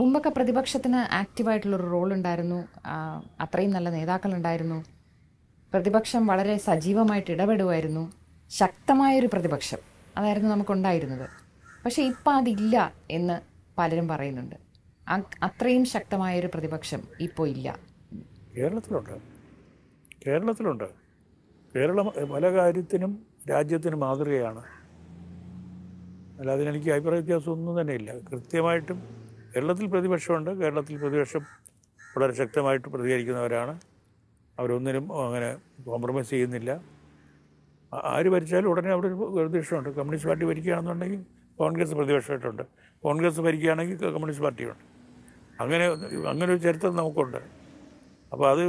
മുമ്പൊക്കെ പ്രതിപക്ഷത്തിന് ആക്റ്റീവായിട്ടുള്ളൊരു റോൾ ഉണ്ടായിരുന്നു അത്രയും നല്ല ഉണ്ടായിരുന്നു പ്രതിപക്ഷം വളരെ സജീവമായിട്ട് ഇടപെടുമായിരുന്നു ശക്തമായൊരു പ്രതിപക്ഷം അതായിരുന്നു നമുക്കുണ്ടായിരുന്നത് പക്ഷേ ഇപ്പം അതില്ല എന്ന് പലരും പറയുന്നുണ്ട് അത്രയും ശക്തമായൊരു പ്രതിപക്ഷം ഇപ്പോൾ ഇല്ല കേരളത്തിലുണ്ട് കേരളത്തിലുണ്ട് കേരളം പല കാര്യത്തിനും രാജ്യത്തിന് മാതൃകയാണ് അല്ലാതെ എനിക്ക് അഭിപ്രായ വ്യത്യാസമൊന്നും ഇല്ല കൃത്യമായിട്ടും കേരളത്തിൽ പ്രതിപക്ഷമുണ്ട് കേരളത്തിൽ പ്രതിപക്ഷം വളരെ ശക്തമായിട്ട് പ്രതികരിക്കുന്നവരാണ് അവരൊന്നിനും അങ്ങനെ കോംപ്രമൈസ് ചെയ്യുന്നില്ല ആര് ഭരിച്ചാലും ഉടനെ അവിടെ ഒരു പ്രതിപക്ഷമുണ്ട് കമ്മ്യൂണിസ്റ്റ് പാർട്ടി ഭരിക്കുകയാണെന്നുണ്ടെങ്കിൽ കോൺഗ്രസ് പ്രതിപക്ഷമായിട്ടുണ്ട് കോൺഗ്രസ് ഭരിക്കുകയാണെങ്കിൽ കമ്മ്യൂണിസ്റ്റ് പാർട്ടിയുണ്ട് അങ്ങനെ അങ്ങനെ ഒരു ചരിത്രം നമുക്കുണ്ട് അപ്പോൾ അത്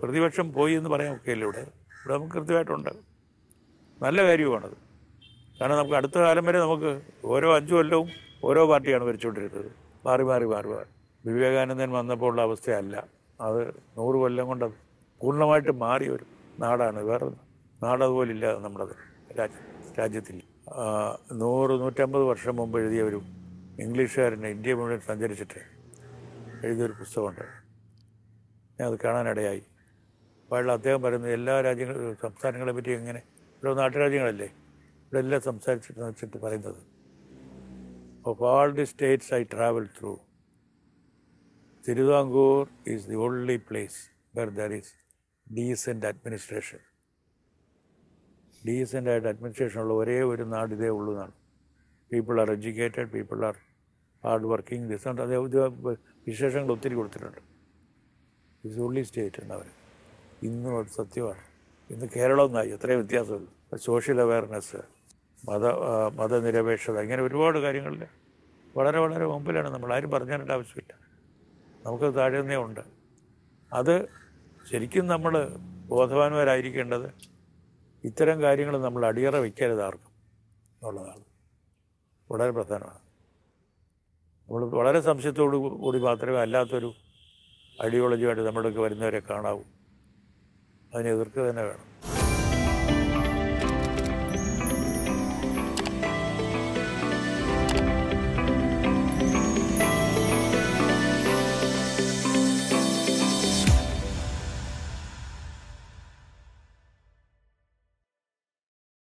പ്രതിപക്ഷം പോയി എന്ന് പറയാൻ ഒക്കെയല്ല ഇവിടെ ഇവിടെ നമുക്ക് കൃത്യമായിട്ടുണ്ട് നല്ല കാര്യവുമാണത് കാരണം നമുക്ക് അടുത്ത കാലം വരെ നമുക്ക് ഓരോ അഞ്ചു കൊല്ലവും ഓരോ പാർട്ടിയാണ് ഭരിച്ചുകൊണ്ടിരുന്നത് മാറി മാറി മാറി മാറി വിവേകാനന്ദൻ വന്നപ്പോൾ ഉള്ള അവസ്ഥയല്ല അത് നൂറ് കൊല്ലം കൊണ്ട് പൂർണ്ണമായിട്ട് മാറിയ ഒരു നാടാണ് വേറെ നാടതുപോലെ ഇല്ല നമ്മുടെ രാജ്യ രാജ്യത്തിൽ നൂറ് നൂറ്റമ്പത് വർഷം മുമ്പ് എഴുതിയ ഒരു ഇംഗ്ലീഷുകാരനെ ഇന്ത്യ മുഴുവൻ സഞ്ചരിച്ചിട്ട് എഴുതിയൊരു പുസ്തകമുണ്ട് ഞാൻ അത് കാണാനിടയായി അപ്പോൾ അദ്ദേഹം പറയുന്നത് എല്ലാ രാജ്യങ്ങളും സംസ്ഥാനങ്ങളെ പറ്റി എങ്ങനെ ഇവിടെ നാട്ടുരാജ്യങ്ങളല്ലേ ഇവിടെ എല്ലാം സംസാരിച്ചിട്ട് വെച്ചിട്ട് പറയുന്നത് of all the states I traveled through, Tiruvangur is the only place where there is decent administration. Decent administration. People are educated, people are hardworking. This and that. They have vishesham gottiri It's the only state in our. In the world, Satyavar. In the Kerala, Social awareness. മത മതനിരപേക്ഷത ഇങ്ങനെ ഒരുപാട് കാര്യങ്ങളിൽ വളരെ വളരെ മുമ്പിലാണ് നമ്മൾ ആരും പറഞ്ഞു ആവശ്യമില്ല നമുക്ക് താഴ്ന്നേ ഉണ്ട് അത് ശരിക്കും നമ്മൾ ബോധവാന്മാരായിരിക്കേണ്ടത് ഇത്തരം കാര്യങ്ങൾ നമ്മൾ അടിയറ വയ്ക്കരുത് ആർക്കും എന്നുള്ളതാണ് വളരെ പ്രധാനമാണ് നമ്മൾ വളരെ സംശയത്തോടു കൂടി മാത്രമേ അല്ലാത്തൊരു ഐഡിയോളജിയായിട്ട് നമ്മുടെ വരുന്നവരെ കാണാവൂ അതിനെ എതിർക്കുക തന്നെ വേണം